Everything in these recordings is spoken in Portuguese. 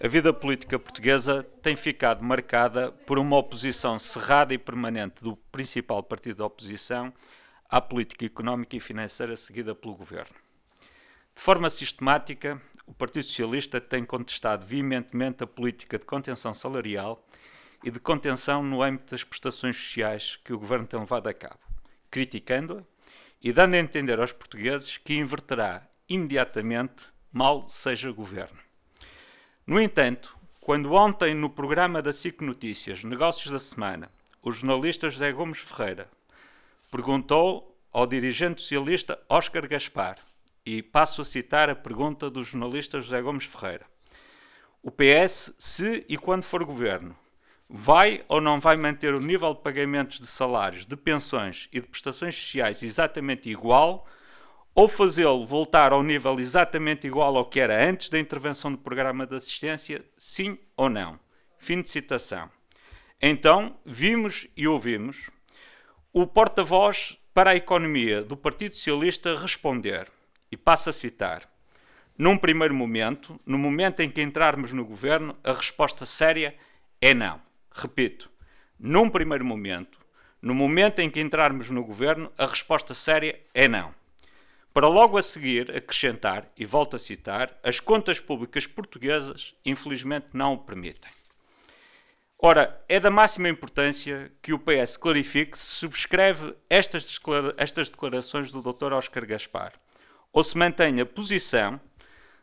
A vida política portuguesa tem ficado marcada por uma oposição cerrada e permanente do principal partido da oposição à política económica e financeira seguida pelo governo. De forma sistemática, o Partido Socialista tem contestado veementemente a política de contenção salarial e de contenção no âmbito das prestações sociais que o governo tem levado a cabo, criticando-a e dando a entender aos portugueses que inverterá imediatamente, mal seja governo. No entanto, quando ontem no programa da SIC Notícias, Negócios da Semana, o jornalista José Gomes Ferreira perguntou ao dirigente socialista Oscar Gaspar, e passo a citar a pergunta do jornalista José Gomes Ferreira: O PS, se e quando for governo, vai ou não vai manter o nível de pagamentos de salários, de pensões e de prestações sociais exatamente igual ou fazê-lo voltar ao nível exatamente igual ao que era antes da intervenção do programa de assistência, sim ou não. Fim de citação. Então, vimos e ouvimos o porta-voz para a economia do Partido Socialista responder, e passo a citar: Num primeiro momento, no momento em que entrarmos no governo, a resposta séria é não. Repito, num primeiro momento, no momento em que entrarmos no governo, a resposta séria é não para logo a seguir acrescentar, e volto a citar, as contas públicas portuguesas infelizmente não o permitem. Ora, é da máxima importância que o PS clarifique se subscreve estas, estas declarações do Dr. Oscar Gaspar ou se mantém a posição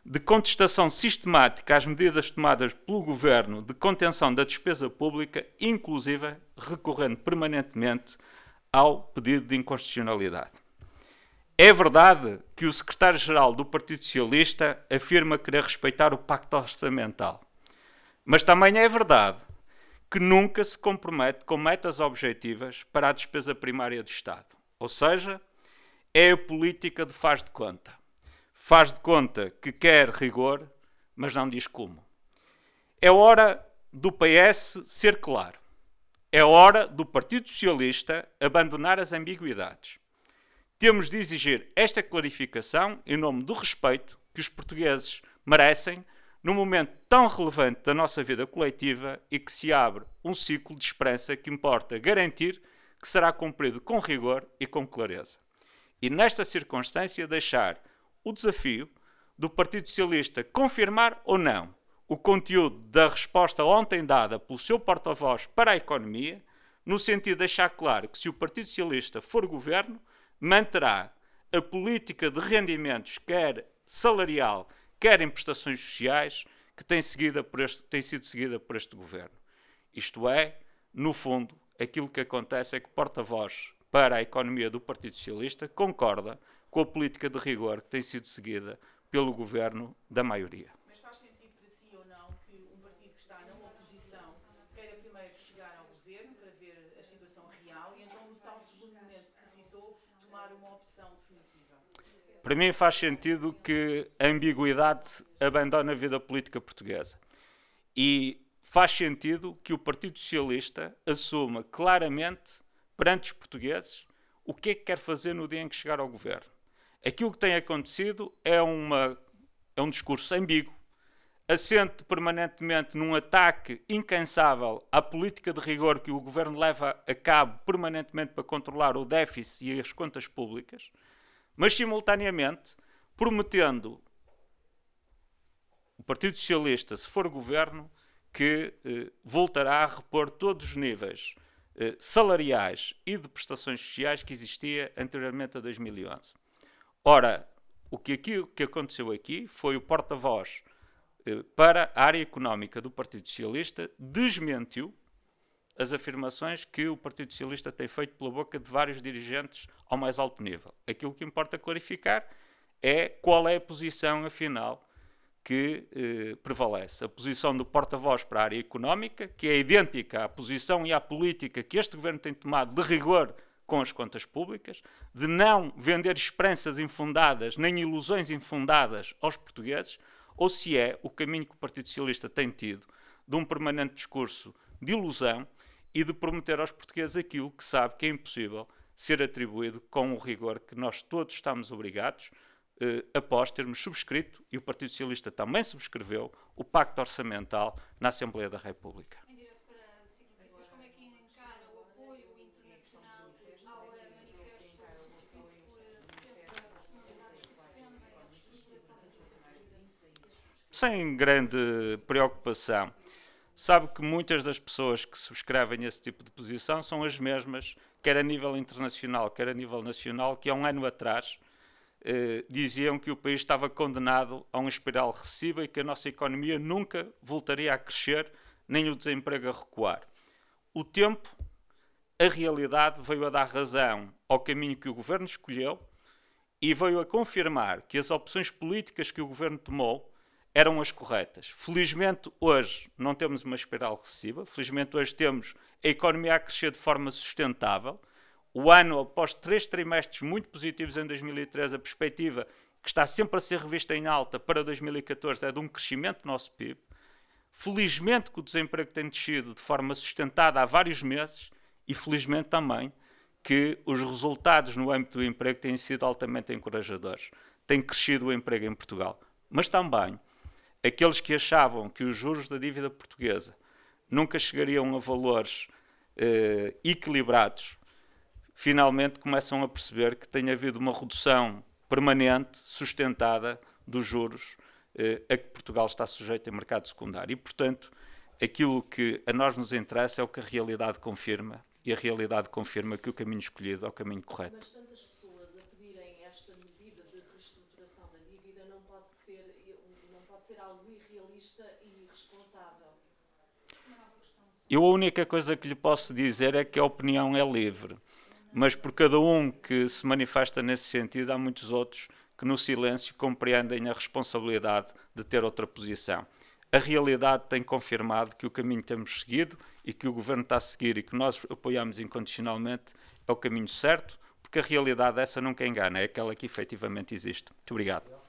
de contestação sistemática às medidas tomadas pelo governo de contenção da despesa pública, inclusive recorrendo permanentemente ao pedido de inconstitucionalidade. É verdade que o secretário-geral do Partido Socialista afirma querer respeitar o pacto orçamental. Mas também é verdade que nunca se compromete com metas objetivas para a despesa primária do Estado. Ou seja, é a política de faz de conta. Faz de conta que quer rigor, mas não diz como. É hora do PS ser claro. É hora do Partido Socialista abandonar as ambiguidades. Temos de exigir esta clarificação em nome do respeito que os portugueses merecem num momento tão relevante da nossa vida coletiva e que se abre um ciclo de esperança que importa garantir que será cumprido com rigor e com clareza. E nesta circunstância, deixar o desafio do Partido Socialista confirmar ou não o conteúdo da resposta ontem dada pelo seu porta-voz para a economia, no sentido de deixar claro que se o Partido Socialista for governo, manterá a política de rendimentos, quer salarial, quer em prestações sociais, que tem, este, tem, sido seguida por este governo. Isto é, no fundo, aquilo que acontece é que porta-voz para a economia do Partido Socialista concorda com a política de rigor que tem sido seguida pelo governo da maioria. tomar uma opção definitiva? Para mim faz sentido que a ambiguidade abandone a vida política portuguesa. E faz sentido que o Partido Socialista assuma claramente perante os portugueses o que é que quer fazer no dia em que chegar ao governo. Aquilo que tem acontecido é, uma, é um discurso ambíguo, assente permanentemente num ataque incansável à política de rigor que o governo leva a cabo permanentemente para controlar o déficit e as contas públicas, mas simultaneamente prometendo o Partido Socialista, se for governo, que eh, voltará a repor todos os níveis eh, salariais e de prestações sociais que existia anteriormente a 2011. Ora, o que, aqui, o que aconteceu aqui foi o porta-voz eh, para a área económica do Partido Socialista, desmentiu as afirmações que o Partido Socialista tem feito pela boca de vários dirigentes ao mais alto nível. Aquilo que importa clarificar é qual é a posição, afinal, que eh, prevalece. A posição do porta-voz para a área económica, que é idêntica à posição e à política que este governo tem tomado de rigor com as contas públicas, de não vender esperanças infundadas nem ilusões infundadas aos portugueses ou se é o caminho que o Partido Socialista tem tido de um permanente discurso de ilusão e de prometer aos portugueses aquilo que sabe que é impossível ser atribuído com o rigor que nós todos estamos obrigados, eh, após termos subscrito, e o Partido Socialista também subscreveu, o Pacto Orçamental na Assembleia da República. sem grande preocupação. Sabe que muitas das pessoas que subscrevem esse tipo de posição são as mesmas, quer a nível internacional, quer a nível nacional, que há um ano atrás eh, diziam que o país estava condenado a uma espiral recessiva e que a nossa economia nunca voltaria a crescer, nem o desemprego a recuar. O tempo, a realidade, veio a dar razão ao caminho que o governo escolheu e veio a confirmar que as opções políticas que o governo tomou eram as corretas. Felizmente, hoje não temos uma espiral recessiva, felizmente, hoje temos a economia a crescer de forma sustentável. O ano, após três trimestres muito positivos em 2013, a perspectiva que está sempre a ser revista em alta para 2014 é de um crescimento do nosso PIB. Felizmente que o desemprego tem descido de forma sustentada há vários meses e felizmente também que os resultados no âmbito do emprego têm sido altamente encorajadores. Tem crescido o emprego em Portugal. Mas também aqueles que achavam que os juros da dívida portuguesa nunca chegariam a valores eh, equilibrados, finalmente começam a perceber que tem havido uma redução permanente, sustentada, dos juros eh, a que Portugal está sujeito em mercado secundário. E, portanto, aquilo que a nós nos interessa é o que a realidade confirma, e a realidade confirma que o caminho escolhido é o caminho correto. egoísta e irresponsável? Eu a única coisa que lhe posso dizer é que a opinião é livre, mas por cada um que se manifesta nesse sentido, há muitos outros que no silêncio compreendem a responsabilidade de ter outra posição. A realidade tem confirmado que o caminho que temos seguido e que o governo está a seguir e que nós apoiamos incondicionalmente é o caminho certo, porque a realidade essa nunca engana, é aquela que efetivamente existe. Muito obrigado.